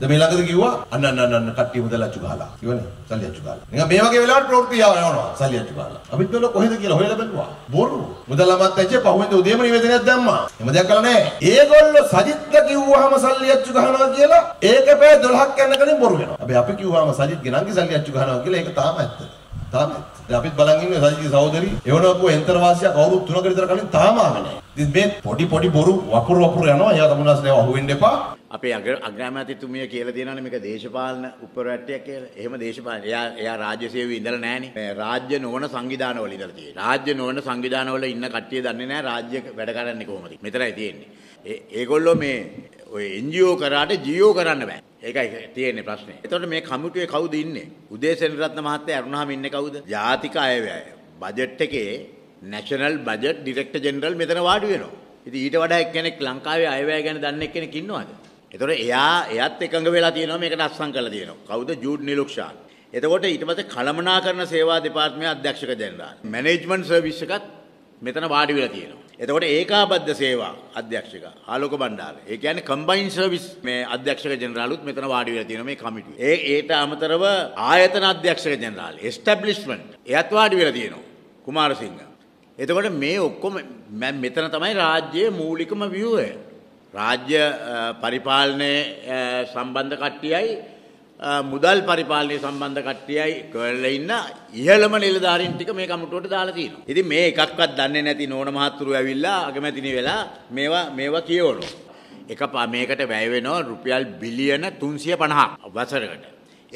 දැන් මේ ළඟද කිව්වා අන්න අන්න අන්න කට්ටිය මුදල් අච්චු ගහලා කිව්වනේ සල්ලි අච්චු ගහලා නිකන් මේ වගේ වෙලාවට ප්‍රවෘත්ති යවනවා සල්ලි අච්චු ගහලා අපිත් වල කොහෙද කියලා හොයලා බලුවා බොරු මුදල් අමත් ඇච්චේ පහුවෙන්ද උදේම නිවේදනයක් දැම්මා එහෙම දෙයක් කළා නෑ ඒගොල්ලෝ සජිත්ද කිව්වහම සල්ලි අච්චු ගහනවා කියලා ඒක පැය 12ක් යනකම් බොරු වෙනවා හැබැයි අපි කිව්වහම සජිත් ගණන්ගේ සල්ලි අච්චු ගහනවා කියලා ඒක තාම ඇත්තද තාම අපිත් බලන් ඉන්නේ සජිත්ගේ සහෝදරි එවනකෝ යන්ත්‍ර වාසියක් අවුරුදු 3කට විතර කලින් තාම ආවේ නැහැ. ඉතින් මේ පොඩි පොඩි බොරු වකුරු වකුරු යනවා. එයා තමුන්නාස්ලේ අහුවෙන්න එපා. අපේ අග්‍රාමාත්‍යතුමිය කියලා දෙනවනේ මේක දේශපාලන උපරැට්ටයක් කියලා. එහෙම දේශපාලන. එයා එයා රාජ්‍ය සේවයේ ඉඳලා නැහනේ. මේ රාජ්‍ය නොවන සංවිධානවල ඉඳලා තියෙනවා. රාජ්‍ය නොවන සංවිධානවල ඉන්න කට්ටිය දන්නේ නැහැ රාජ්‍ය වැඩ කරන්නේ කොහොමද. මෙතනයි තියෙන්නේ. ඒගොල්ලෝ මේ ඔය NGO කරාට GO කරන්න බෑ. ඒකයි තියෙන්නේ ප්‍රශ්නේ. එතකොට මේ කමිටුවේ කවුද ඉන්නේ? උදේසන රත්න මහත්තයා අරුණාම ඉන්නේ කවුද? ජාතික අයවැය. බජට් එකේ නැෂනල් බජට් ඩිරෙක්ටර් ජෙනරල් මෙතන වාඩි වෙනවා. ඉතින් ඊට වඩා එක්කෙනෙක් ලංකාවේ අයවැය ගැන දන්න එක්කෙනෙක් ඉන්නවද? එතකොට එයා එයාත් එකඟ වෙලා තියෙනවා මේකට අත්සන් කරලා තියෙනවා. කවුද ජූඩ් නිලුක්ෂාන්. එතකොට ඊට පස්සේ කළමනාකරණ සේවා දෙපාර්තමේන්තුවේ අධ්‍යක්ෂක ජෙනරාල්. මැනේජ්මන්ට් සර්විස් එකත් මෙතන වාඩි වෙලා තියෙනවා. එතකොට ඒකාබද්ධ සේවා අධ්‍යක්ෂක ආලෝක බණ්ඩාර. ඒ කියන්නේ කම්බයින් සර්විස් මේ අධ්‍යක්ෂක ජෙනරාලුත් මෙතන වාඩි වෙලා තියෙනවා මේ කමිටුවේ. ඒ ඒට අමතරව ආයතන අධ්‍යක්ෂක ජෙනරාල් එස්ටැබ්ලිෂ්මන්ට් එයත් වාඩි වෙලා තියෙනවා. කුමාරසිංහ. එතකොට මේ ඔක්කොම මෙතන තමයි රාජ්‍යයේ මූලිකම ව්‍යුහය. රාජ්‍ය පරිපාලනයේ සම්බන්ධ කට්ටියයි මුදල් පරිපාලනය සම්බන්ධ කට්ටියයි කරලා ඉන්න ඉහළම නිලධාරීන් ටික මේ කමිටුවට දාලා තියෙනවා. ඉතින් මේ එකක්වත් දන්නේ නැති නෝන මහත්තුරු ඇවිල්ලා අගමැතිනි වෙලා මේවා මේවා කියවනවා. එක මේකට වැය වෙනවා රුපියල් බිලියන 350ක් වසරකට.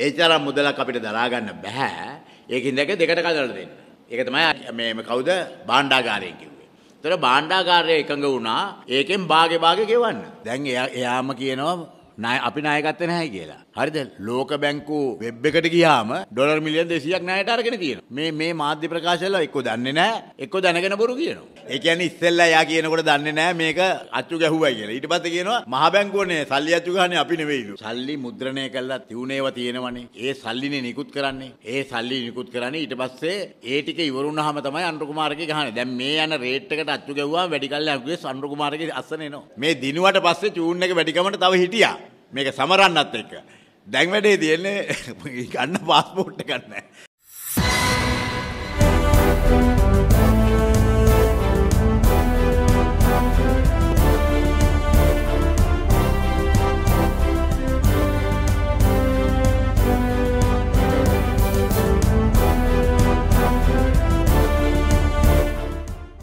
ඒ තරම් මුදලක් අපිට දරා ගන්න බෑ. ඒකින් දැක දෙකට කඩලා දෙන්න. ඒක තමයි මේ කවුද භාණ්ඩාගාරය කිව්වේ. ඒතර භාණ්ඩාගාරය එකඟ වුණා. ඒකෙන් භාගේ භාගේ ගෙවන්න. දැන් එයාම කියනවා ණය අපි ණය ගත්තේ නැහැ කියලා. හරිද? ලෝක බැංකුව වෙබ් එකට ගියාම ඩොලර් මිලියන් 200ක් ණයට අරගෙන තියෙනවා. මේ මේ මාධ්‍ය ප්‍රකාශවල එක්කෝ දන්නේ නැහැ, එක්කෝ දැනගෙන බොරු කියනවා. ඒ කියන්නේ ඉස්සෙල්ලා යා කියනකොට දන්නේ නැහැ මේක අච්චු ගැහුවයි කියලා. ඊට පස්සේ කියනවා මහ බැංකුවනේ සල්ලි අච්චු ගහන්නේ අපි නෙවෙයිලු. සල්ලි මුද්‍රණය කළා තියුණේවා තියෙනවනේ. ඒ සල්ලිනේ නිකුත් කරන්නේ. ඒ සල්ලි නිකුත් කරන්නේ ඊට පස්සේ ඒ ටික ඉවරුනහම තමයි අනුර කුමාරගේ ගහන්නේ. දැන් මේ යන රේට් එකට අච්චු ගැහුවාම වැඩි කල්ලා අනුර කුමාරගේ අස්සන එනවා. මේ දිනුවට පස්සේ චූන් එක වැඩිකමට තව හිටියා. මේක සමරන්නත් එක්ක. දැන් වැඩේ තියෙන්නේ ගන්න පාස්පෝට් එකක් නැහැ.